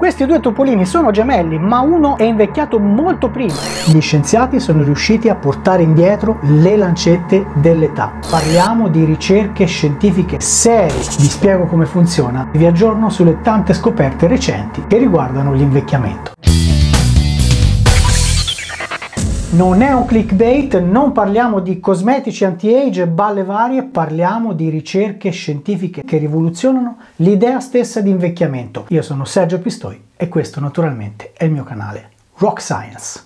Questi due topolini sono gemelli, ma uno è invecchiato molto prima. Gli scienziati sono riusciti a portare indietro le lancette dell'età. Parliamo di ricerche scientifiche serie. Vi spiego come funziona e vi aggiorno sulle tante scoperte recenti che riguardano l'invecchiamento. Non è un clickbait, non parliamo di cosmetici anti-age, e balle varie, parliamo di ricerche scientifiche che rivoluzionano l'idea stessa di invecchiamento. Io sono Sergio Pistoi e questo naturalmente è il mio canale Rock Science.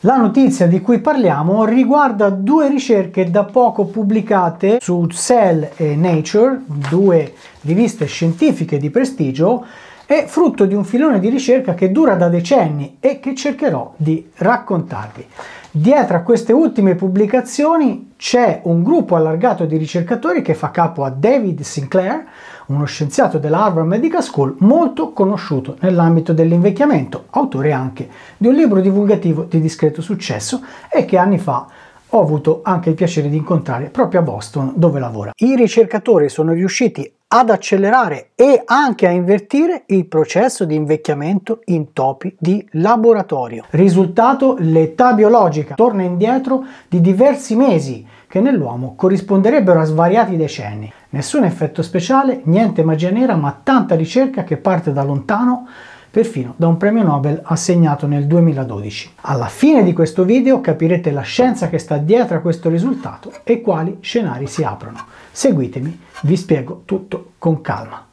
La notizia di cui parliamo riguarda due ricerche da poco pubblicate su Cell e Nature, due riviste scientifiche di prestigio, è frutto di un filone di ricerca che dura da decenni e che cercherò di raccontarvi. Dietro a queste ultime pubblicazioni c'è un gruppo allargato di ricercatori che fa capo a David Sinclair, uno scienziato della Harvard Medical School molto conosciuto nell'ambito dell'invecchiamento, autore anche di un libro divulgativo di discreto successo e che anni fa ho avuto anche il piacere di incontrare proprio a Boston dove lavora. I ricercatori sono riusciti ad accelerare e anche a invertire il processo di invecchiamento in topi di laboratorio. Risultato, l'età biologica torna indietro di diversi mesi che nell'uomo corrisponderebbero a svariati decenni. Nessun effetto speciale, niente magia nera, ma tanta ricerca che parte da lontano perfino da un premio Nobel assegnato nel 2012. Alla fine di questo video capirete la scienza che sta dietro a questo risultato e quali scenari si aprono. Seguitemi, vi spiego tutto con calma.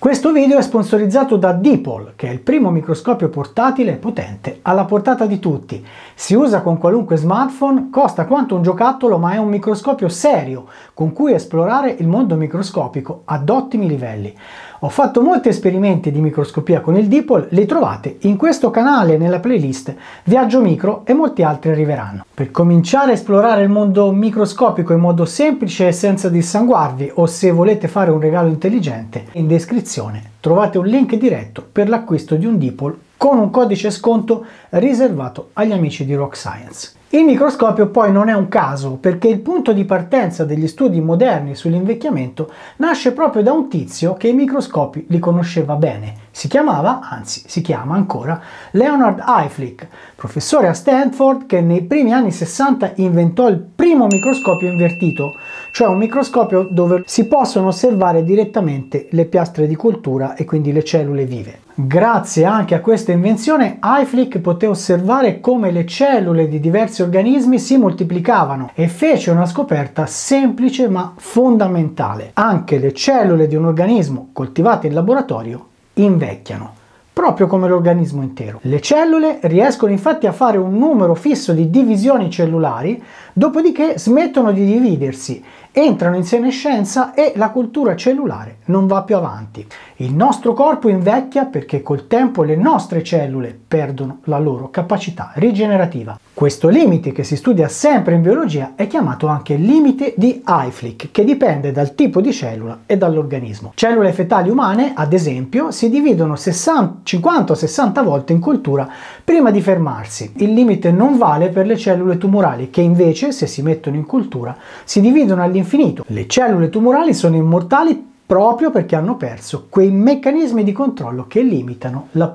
Questo video è sponsorizzato da Dipol, che è il primo microscopio portatile e potente alla portata di tutti. Si usa con qualunque smartphone, costa quanto un giocattolo ma è un microscopio serio con cui esplorare il mondo microscopico ad ottimi livelli. Ho fatto molti esperimenti di microscopia con il Dipol, li trovate in questo canale nella playlist Viaggio Micro e molti altri arriveranno. Per cominciare a esplorare il mondo microscopico in modo semplice e senza dissanguarvi o se volete fare un regalo intelligente, in descrizione trovate un link diretto per l'acquisto di un Dipol con un codice sconto riservato agli amici di Rock Science. Il microscopio poi non è un caso perché il punto di partenza degli studi moderni sull'invecchiamento nasce proprio da un tizio che i microscopi li conosceva bene. Si chiamava, anzi si chiama ancora, Leonard Eiflick, professore a Stanford che nei primi anni 60 inventò il primo microscopio invertito, cioè un microscopio dove si possono osservare direttamente le piastre di coltura e quindi le cellule vive. Grazie anche a questa invenzione iFlick poté osservare come le cellule di diversi organismi si moltiplicavano e fece una scoperta semplice ma fondamentale. Anche le cellule di un organismo coltivate in laboratorio invecchiano proprio come l'organismo intero. Le cellule riescono infatti a fare un numero fisso di divisioni cellulari, dopodiché smettono di dividersi entrano in senescenza e la cultura cellulare non va più avanti. Il nostro corpo invecchia perché col tempo le nostre cellule perdono la loro capacità rigenerativa. Questo limite che si studia sempre in biologia è chiamato anche limite di Hayflick, che dipende dal tipo di cellula e dall'organismo. Cellule fetali umane, ad esempio, si dividono 50-60 volte in coltura prima di fermarsi. Il limite non vale per le cellule tumorali, che invece, se si mettono in coltura, si dividono all'infinito. Le cellule tumorali sono immortali proprio perché hanno perso quei meccanismi di controllo che limitano la,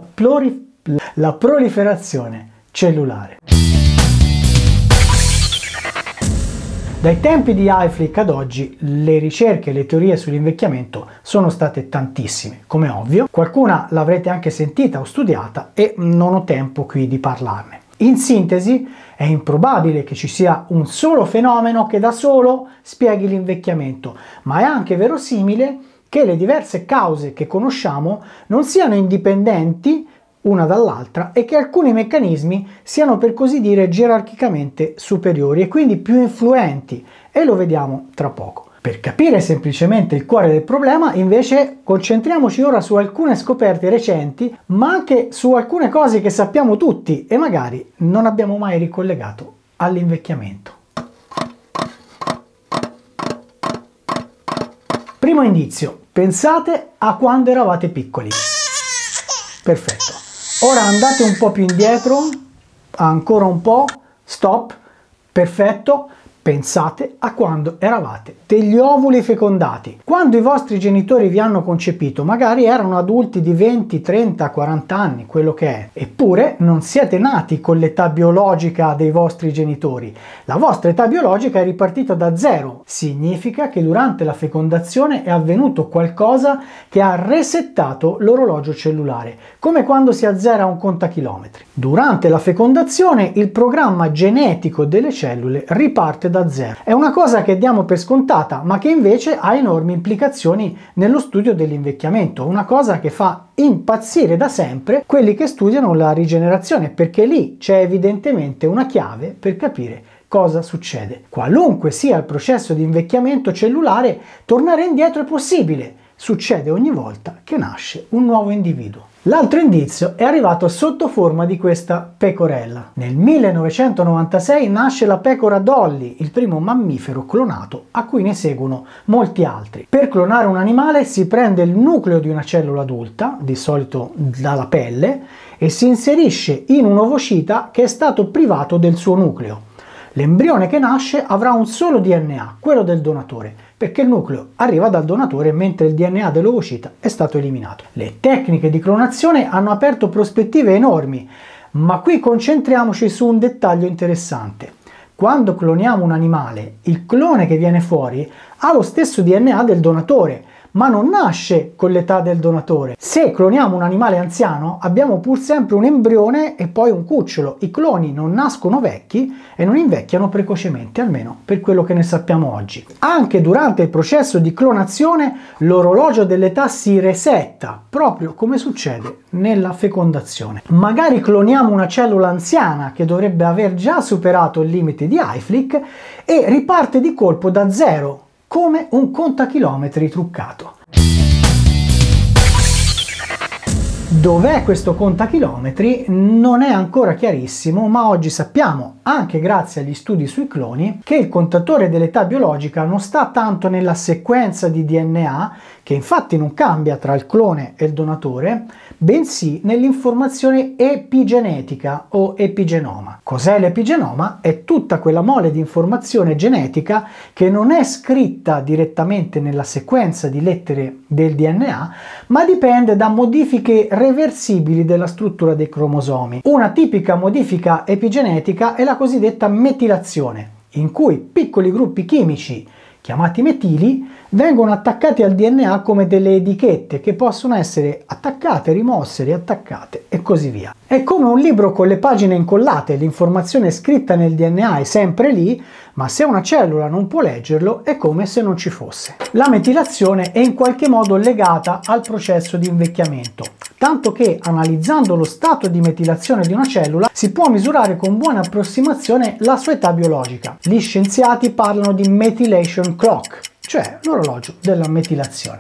la proliferazione cellulare. Dai tempi di Hayflick ad oggi le ricerche e le teorie sull'invecchiamento sono state tantissime, come ovvio, qualcuna l'avrete anche sentita o studiata e non ho tempo qui di parlarne. In sintesi, è improbabile che ci sia un solo fenomeno che da solo spieghi l'invecchiamento, ma è anche verosimile che le diverse cause che conosciamo non siano indipendenti una dall'altra e che alcuni meccanismi siano per così dire gerarchicamente superiori e quindi più influenti e lo vediamo tra poco. Per capire semplicemente il cuore del problema, invece, concentriamoci ora su alcune scoperte recenti, ma anche su alcune cose che sappiamo tutti e magari non abbiamo mai ricollegato all'invecchiamento. Primo indizio, pensate a quando eravate piccoli. Perfetto. Ora andate un po' più indietro, ancora un po', stop, perfetto. Pensate a quando eravate degli ovuli fecondati. Quando i vostri genitori vi hanno concepito, magari erano adulti di 20, 30, 40 anni, quello che è. Eppure non siete nati con l'età biologica dei vostri genitori. La vostra età biologica è ripartita da zero. Significa che durante la fecondazione è avvenuto qualcosa che ha resettato l'orologio cellulare, come quando si azzera un contachilometri. Durante la fecondazione il programma genetico delle cellule riparte da zero. È una cosa che diamo per scontata, ma che invece ha enormi implicazioni nello studio dell'invecchiamento, una cosa che fa impazzire da sempre quelli che studiano la rigenerazione, perché lì c'è evidentemente una chiave per capire cosa succede. Qualunque sia il processo di invecchiamento cellulare, tornare indietro è possibile succede ogni volta che nasce un nuovo individuo. L'altro indizio è arrivato sotto forma di questa pecorella. Nel 1996 nasce la pecora Dolly, il primo mammifero clonato a cui ne seguono molti altri. Per clonare un animale si prende il nucleo di una cellula adulta, di solito dalla pelle, e si inserisce in un ovocita che è stato privato del suo nucleo. L'embrione che nasce avrà un solo DNA, quello del donatore, perché il nucleo arriva dal donatore mentre il DNA dell'ovocita è stato eliminato. Le tecniche di clonazione hanno aperto prospettive enormi, ma qui concentriamoci su un dettaglio interessante. Quando cloniamo un animale, il clone che viene fuori ha lo stesso DNA del donatore, ma non nasce con l'età del donatore. Se cloniamo un animale anziano, abbiamo pur sempre un embrione e poi un cucciolo. I cloni non nascono vecchi e non invecchiano precocemente, almeno per quello che ne sappiamo oggi. Anche durante il processo di clonazione, l'orologio dell'età si resetta, proprio come succede nella fecondazione. Magari cloniamo una cellula anziana che dovrebbe aver già superato il limite di Eiflick e riparte di colpo da zero come un contachilometri truccato. Dov'è questo contachilometri? Non è ancora chiarissimo, ma oggi sappiamo, anche grazie agli studi sui cloni, che il contatore dell'età biologica non sta tanto nella sequenza di DNA, che infatti non cambia tra il clone e il donatore, bensì nell'informazione epigenetica o epigenoma. Cos'è l'epigenoma? È tutta quella mole di informazione genetica che non è scritta direttamente nella sequenza di lettere del DNA, ma dipende da modifiche reversibili della struttura dei cromosomi. Una tipica modifica epigenetica è la cosiddetta metilazione, in cui piccoli gruppi chimici chiamati metili, vengono attaccati al DNA come delle etichette che possono essere attaccate, rimosse, riattaccate e così via. È come un libro con le pagine incollate, l'informazione scritta nel DNA è sempre lì, ma se una cellula non può leggerlo è come se non ci fosse. La metilazione è in qualche modo legata al processo di invecchiamento tanto che analizzando lo stato di metilazione di una cellula si può misurare con buona approssimazione la sua età biologica. Gli scienziati parlano di metilation clock, cioè l'orologio della metilazione.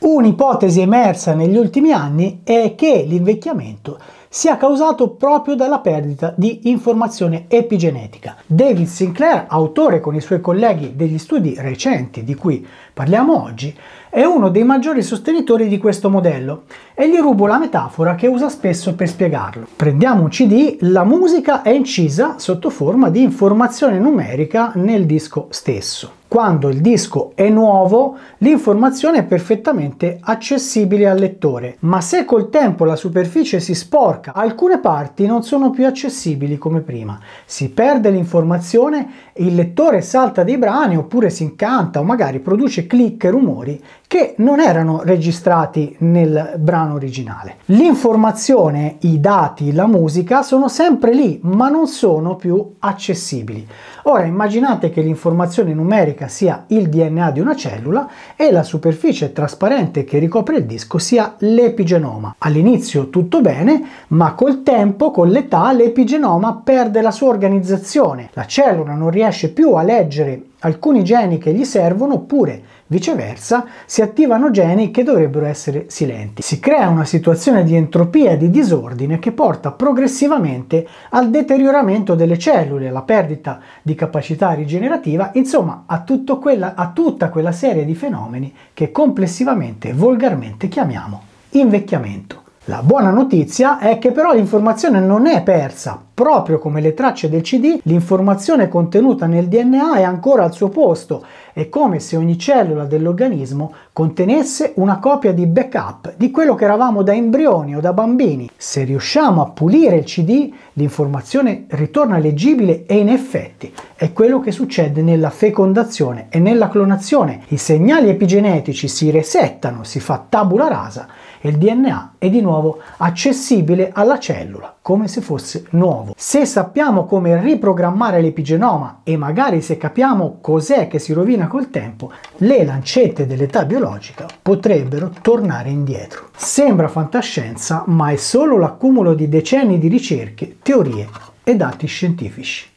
Un'ipotesi emersa negli ultimi anni è che l'invecchiamento sia causato proprio dalla perdita di informazione epigenetica. David Sinclair, autore con i suoi colleghi degli studi recenti di cui parliamo oggi, è uno dei maggiori sostenitori di questo modello e gli rubo la metafora che usa spesso per spiegarlo. Prendiamo un CD, la musica è incisa sotto forma di informazione numerica nel disco stesso. Quando il disco è nuovo, l'informazione è perfettamente accessibile al lettore, ma se col tempo la superficie si sporca, alcune parti non sono più accessibili come prima. Si perde l'informazione il lettore salta dei brani oppure si incanta o magari produce click e rumori che non erano registrati nel brano originale. L'informazione, i dati, la musica sono sempre lì ma non sono più accessibili. Ora immaginate che l'informazione numerica sia il DNA di una cellula e la superficie trasparente che ricopre il disco sia l'epigenoma. All'inizio tutto bene, ma col tempo, con l'età, l'epigenoma perde la sua organizzazione. La cellula non riesce più a leggere alcuni geni che gli servono oppure viceversa si attivano geni che dovrebbero essere silenti. Si crea una situazione di entropia e di disordine che porta progressivamente al deterioramento delle cellule, alla perdita di capacità rigenerativa, insomma a, quella, a tutta quella serie di fenomeni che complessivamente e volgarmente chiamiamo invecchiamento. La buona notizia è che però l'informazione non è persa Proprio come le tracce del CD, l'informazione contenuta nel DNA è ancora al suo posto, è come se ogni cellula dell'organismo contenesse una copia di backup di quello che eravamo da embrioni o da bambini. Se riusciamo a pulire il CD, l'informazione ritorna leggibile e in effetti è quello che succede nella fecondazione e nella clonazione. I segnali epigenetici si resettano, si fa tabula rasa e il DNA è di nuovo accessibile alla cellula, come se fosse nuovo nuovo. Se sappiamo come riprogrammare l'epigenoma e magari se capiamo cos'è che si rovina col tempo, le lancette dell'età biologica potrebbero tornare indietro. Sembra fantascienza, ma è solo l'accumulo di decenni di ricerche, teorie e dati scientifici.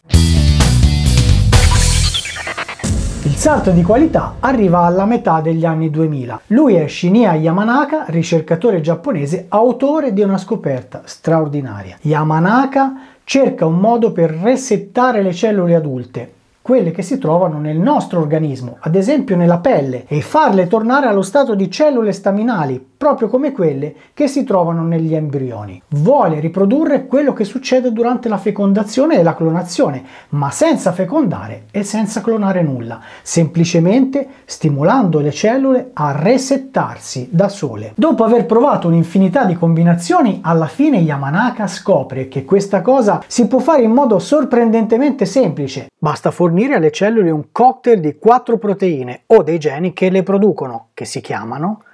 Il salto di qualità arriva alla metà degli anni 2000. Lui è Shinya Yamanaka, ricercatore giapponese, autore di una scoperta straordinaria. Yamanaka cerca un modo per resettare le cellule adulte, quelle che si trovano nel nostro organismo, ad esempio nella pelle, e farle tornare allo stato di cellule staminali proprio come quelle che si trovano negli embrioni. Vuole riprodurre quello che succede durante la fecondazione e la clonazione, ma senza fecondare e senza clonare nulla, semplicemente stimolando le cellule a resettarsi da sole. Dopo aver provato un'infinità di combinazioni, alla fine Yamanaka scopre che questa cosa si può fare in modo sorprendentemente semplice. Basta fornire alle cellule un cocktail di quattro proteine o dei geni che le producono, che si chiamano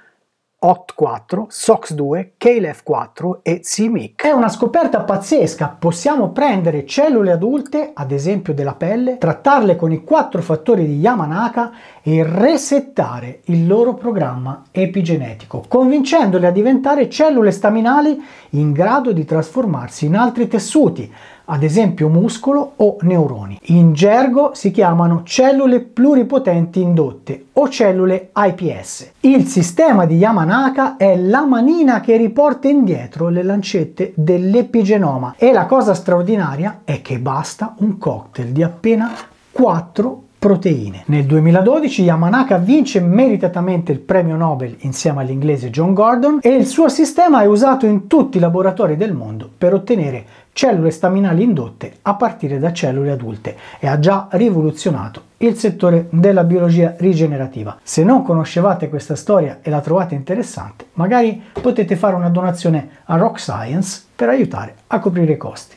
OT4, SOX2, KLF4 e CMYC. È una scoperta pazzesca, possiamo prendere cellule adulte, ad esempio della pelle, trattarle con i quattro fattori di Yamanaka e resettare il loro programma epigenetico, convincendole a diventare cellule staminali in grado di trasformarsi in altri tessuti, ad esempio muscolo o neuroni. In gergo si chiamano cellule pluripotenti indotte o cellule IPS. Il sistema di Yamanaka è la manina che riporta indietro le lancette dell'epigenoma e la cosa straordinaria è che basta un cocktail di appena 4 proteine. Nel 2012 Yamanaka vince meritatamente il premio Nobel insieme all'inglese John Gordon e il suo sistema è usato in tutti i laboratori del mondo per ottenere cellule staminali indotte a partire da cellule adulte e ha già rivoluzionato il settore della biologia rigenerativa. Se non conoscevate questa storia e la trovate interessante, magari potete fare una donazione a Rock Science per aiutare a coprire i costi.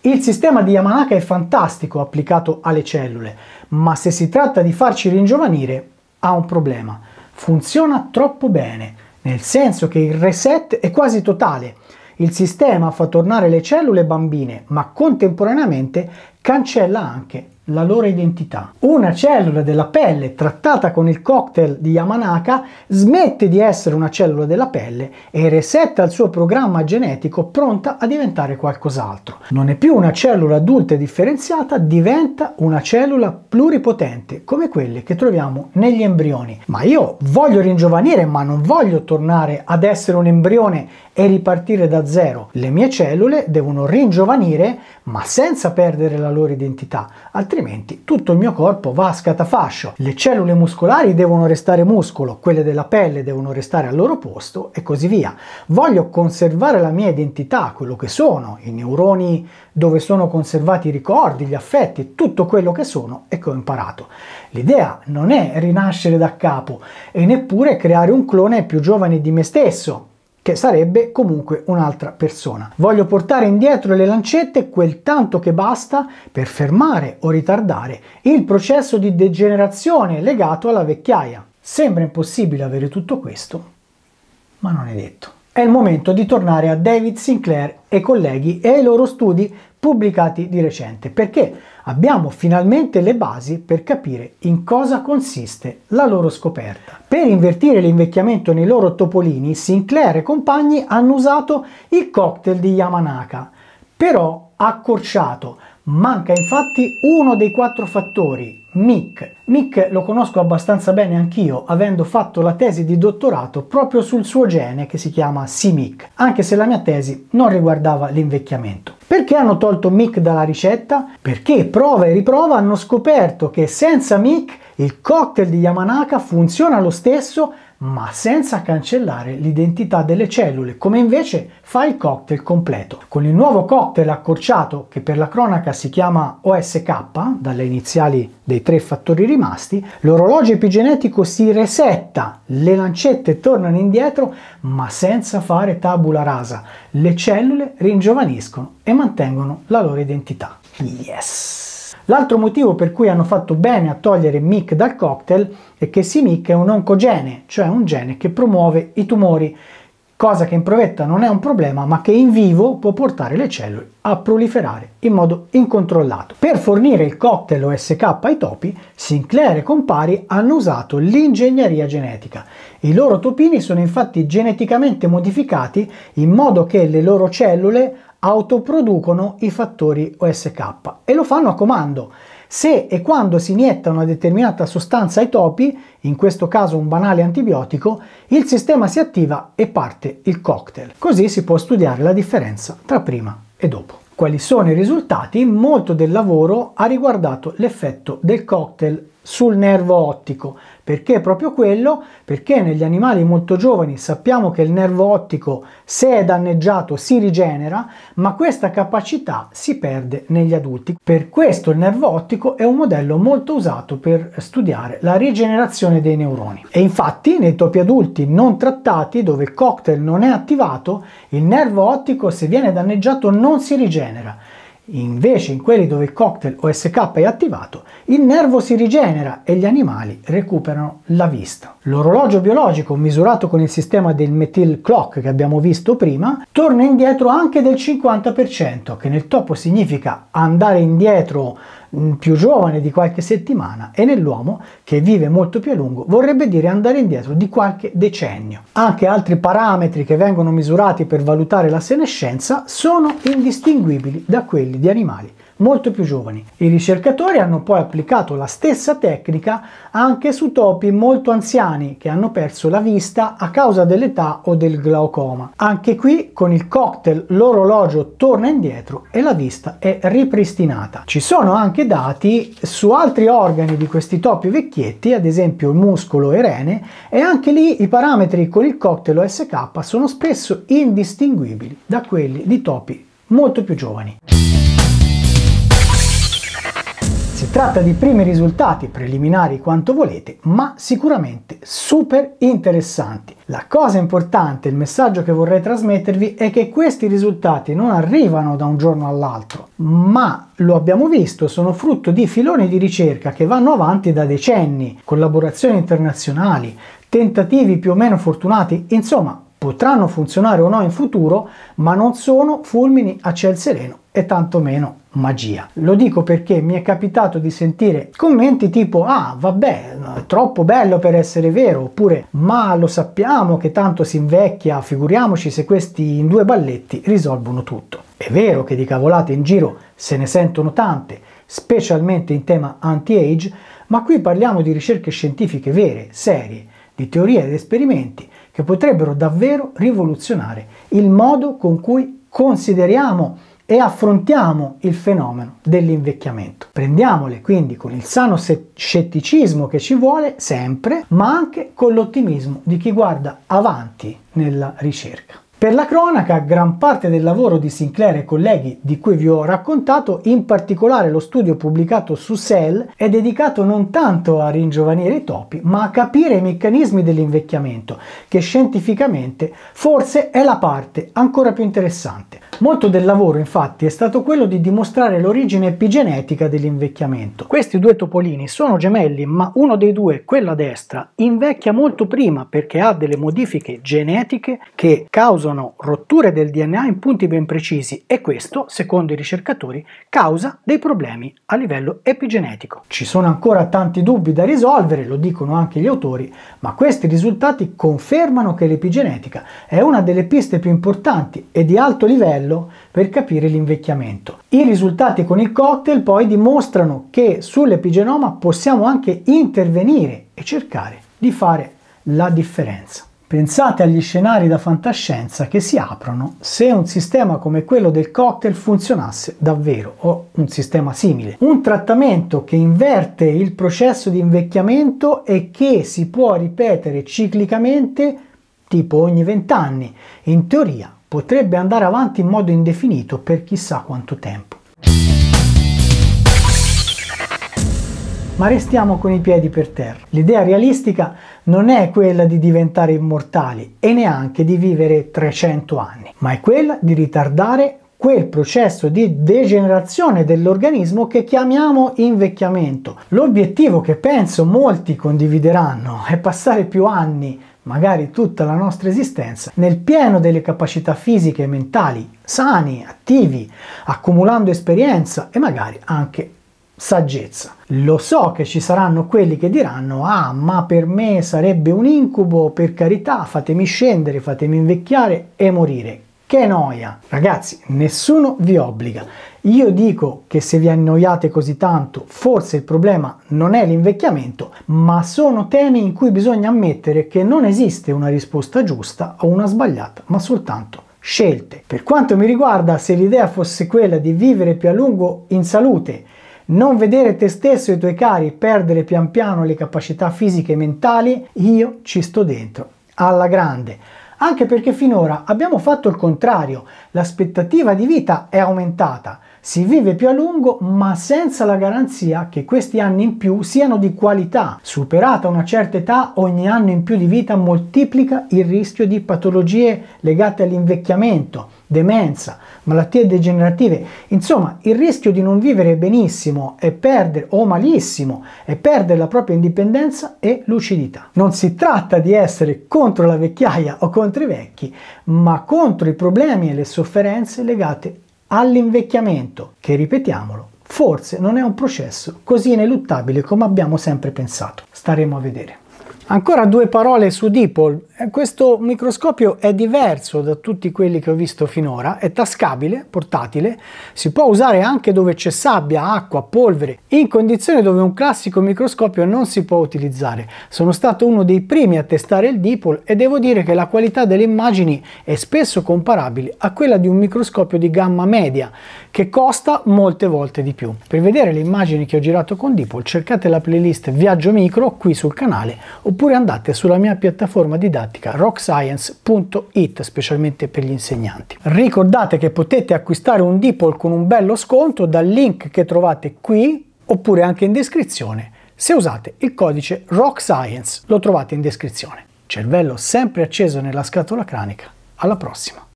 Il sistema di Yamanaka è fantastico applicato alle cellule, ma se si tratta di farci ringiovanire ha un problema. Funziona troppo bene, nel senso che il reset è quasi totale. Il sistema fa tornare le cellule bambine, ma contemporaneamente cancella anche la loro identità. Una cellula della pelle trattata con il cocktail di Yamanaka smette di essere una cellula della pelle e resetta il suo programma genetico pronta a diventare qualcos'altro. Non è più una cellula adulta e differenziata, diventa una cellula pluripotente come quelle che troviamo negli embrioni. Ma io voglio ringiovanire ma non voglio tornare ad essere un embrione e ripartire da zero. Le mie cellule devono ringiovanire ma senza perdere la loro identità, altrimenti tutto il mio corpo va a scatafascio. Le cellule muscolari devono restare muscolo, quelle della pelle devono restare al loro posto e così via. Voglio conservare la mia identità, quello che sono, i neuroni dove sono conservati i ricordi, gli affetti, tutto quello che sono e che ho imparato. L'idea non è rinascere da capo e neppure creare un clone più giovane di me stesso, che sarebbe comunque un'altra persona. Voglio portare indietro le lancette quel tanto che basta per fermare o ritardare il processo di degenerazione legato alla vecchiaia. Sembra impossibile avere tutto questo, ma non è detto. È il momento di tornare a David Sinclair e colleghi e ai loro studi pubblicati di recente, perché abbiamo finalmente le basi per capire in cosa consiste la loro scoperta. Per invertire l'invecchiamento nei loro topolini, Sinclair e compagni hanno usato il cocktail di Yamanaka, però accorciato, Manca infatti uno dei quattro fattori, Mick. Mick lo conosco abbastanza bene anch'io, avendo fatto la tesi di dottorato proprio sul suo gene che si chiama C-Mick, anche se la mia tesi non riguardava l'invecchiamento. Perché hanno tolto Mick dalla ricetta? Perché prova e riprova hanno scoperto che senza Mick il cocktail di Yamanaka funziona lo stesso ma senza cancellare l'identità delle cellule, come invece fa il cocktail completo. Con il nuovo cocktail accorciato, che per la cronaca si chiama OSK, dalle iniziali dei tre fattori rimasti, l'orologio epigenetico si resetta, le lancette tornano indietro, ma senza fare tabula rasa. Le cellule ringiovaniscono e mantengono la loro identità. Yes! L'altro motivo per cui hanno fatto bene a togliere MIC dal cocktail è che SIMIC è un oncogene, cioè un gene che promuove i tumori, cosa che in provetta non è un problema, ma che in vivo può portare le cellule a proliferare in modo incontrollato. Per fornire il cocktail OSK ai topi, Sinclair e compari hanno usato l'ingegneria genetica. I loro topini sono infatti geneticamente modificati in modo che le loro cellule autoproducono i fattori OSK e lo fanno a comando. Se e quando si inietta una determinata sostanza ai topi, in questo caso un banale antibiotico, il sistema si attiva e parte il cocktail. Così si può studiare la differenza tra prima e dopo. Quali sono i risultati? Molto del lavoro ha riguardato l'effetto del cocktail sul nervo ottico. Perché proprio quello? Perché negli animali molto giovani sappiamo che il nervo ottico, se è danneggiato, si rigenera, ma questa capacità si perde negli adulti. Per questo il nervo ottico è un modello molto usato per studiare la rigenerazione dei neuroni. E infatti nei topi adulti non trattati, dove il cocktail non è attivato, il nervo ottico, se viene danneggiato, non si rigenera Invece in quelli dove il cocktail OSK è attivato, il nervo si rigenera e gli animali recuperano la vista. L'orologio biologico misurato con il sistema del methyl clock che abbiamo visto prima torna indietro anche del 50%, che nel topo significa andare indietro più giovane di qualche settimana e nell'uomo che vive molto più a lungo vorrebbe dire andare indietro di qualche decennio. Anche altri parametri che vengono misurati per valutare la senescenza sono indistinguibili da quelli di animali molto più giovani. I ricercatori hanno poi applicato la stessa tecnica anche su topi molto anziani che hanno perso la vista a causa dell'età o del glaucoma. Anche qui con il cocktail l'orologio torna indietro e la vista è ripristinata. Ci sono anche dati su altri organi di questi topi vecchietti, ad esempio il muscolo e rene, e anche lì i parametri con il cocktail OSK sono spesso indistinguibili da quelli di topi molto più giovani. tratta di primi risultati preliminari quanto volete, ma sicuramente super interessanti. La cosa importante, il messaggio che vorrei trasmettervi è che questi risultati non arrivano da un giorno all'altro, ma lo abbiamo visto, sono frutto di filoni di ricerca che vanno avanti da decenni, collaborazioni internazionali, tentativi più o meno fortunati, insomma potranno funzionare o no in futuro, ma non sono fulmini a ciel sereno e tantomeno magia. Lo dico perché mi è capitato di sentire commenti tipo ah vabbè è troppo bello per essere vero oppure ma lo sappiamo che tanto si invecchia figuriamoci se questi in due balletti risolvono tutto. È vero che di cavolate in giro se ne sentono tante specialmente in tema anti-age ma qui parliamo di ricerche scientifiche vere, serie, di teorie ed esperimenti che potrebbero davvero rivoluzionare il modo con cui consideriamo e affrontiamo il fenomeno dell'invecchiamento. Prendiamole quindi con il sano scetticismo che ci vuole sempre, ma anche con l'ottimismo di chi guarda avanti nella ricerca. Per la cronaca, gran parte del lavoro di Sinclair e colleghi di cui vi ho raccontato, in particolare lo studio pubblicato su Cell, è dedicato non tanto a ringiovanire i topi, ma a capire i meccanismi dell'invecchiamento, che scientificamente forse è la parte ancora più interessante. Molto del lavoro infatti è stato quello di dimostrare l'origine epigenetica dell'invecchiamento. Questi due topolini sono gemelli ma uno dei due, quello a destra, invecchia molto prima perché ha delle modifiche genetiche che causano sono rotture del DNA in punti ben precisi e questo, secondo i ricercatori, causa dei problemi a livello epigenetico. Ci sono ancora tanti dubbi da risolvere, lo dicono anche gli autori, ma questi risultati confermano che l'epigenetica è una delle piste più importanti e di alto livello per capire l'invecchiamento. I risultati con il cocktail poi dimostrano che sull'epigenoma possiamo anche intervenire e cercare di fare la differenza. Pensate agli scenari da fantascienza che si aprono se un sistema come quello del cocktail funzionasse davvero o un sistema simile. Un trattamento che inverte il processo di invecchiamento e che si può ripetere ciclicamente tipo ogni vent'anni. In teoria potrebbe andare avanti in modo indefinito per chissà quanto tempo. Ma restiamo con i piedi per terra. L'idea realistica è non è quella di diventare immortali e neanche di vivere 300 anni, ma è quella di ritardare quel processo di degenerazione dell'organismo che chiamiamo invecchiamento. L'obiettivo che penso molti condivideranno è passare più anni magari tutta la nostra esistenza, nel pieno delle capacità fisiche e mentali, sani, attivi, accumulando esperienza e magari anche saggezza. Lo so che ci saranno quelli che diranno ah ma per me sarebbe un incubo, per carità fatemi scendere, fatemi invecchiare e morire. Che noia! Ragazzi, nessuno vi obbliga. Io dico che se vi annoiate così tanto, forse il problema non è l'invecchiamento, ma sono temi in cui bisogna ammettere che non esiste una risposta giusta o una sbagliata, ma soltanto scelte. Per quanto mi riguarda, se l'idea fosse quella di vivere più a lungo in salute non vedere te stesso e i tuoi cari perdere pian piano le capacità fisiche e mentali, io ci sto dentro, alla grande. Anche perché finora abbiamo fatto il contrario, l'aspettativa di vita è aumentata, si vive più a lungo ma senza la garanzia che questi anni in più siano di qualità. Superata una certa età, ogni anno in più di vita moltiplica il rischio di patologie legate all'invecchiamento, demenza, malattie degenerative, insomma il rischio di non vivere benissimo e perdere o malissimo e perdere la propria indipendenza e lucidità. Non si tratta di essere contro la vecchiaia o contro i vecchi, ma contro i problemi e le sofferenze legate all'invecchiamento, che ripetiamolo, forse non è un processo così ineluttabile come abbiamo sempre pensato. Staremo a vedere. Ancora due parole su Dipol. Eh, questo microscopio è diverso da tutti quelli che ho visto finora, è tascabile, portatile, si può usare anche dove c'è sabbia, acqua, polvere, in condizioni dove un classico microscopio non si può utilizzare. Sono stato uno dei primi a testare il Dipol e devo dire che la qualità delle immagini è spesso comparabile a quella di un microscopio di gamma media, che costa molte volte di più. Per vedere le immagini che ho girato con Dipol cercate la playlist Viaggio Micro qui sul canale oppure oppure andate sulla mia piattaforma didattica rockscience.it specialmente per gli insegnanti. Ricordate che potete acquistare un Dipol con un bello sconto dal link che trovate qui oppure anche in descrizione se usate il codice ROCKSCIENCE, lo trovate in descrizione. Cervello sempre acceso nella scatola cranica. Alla prossima!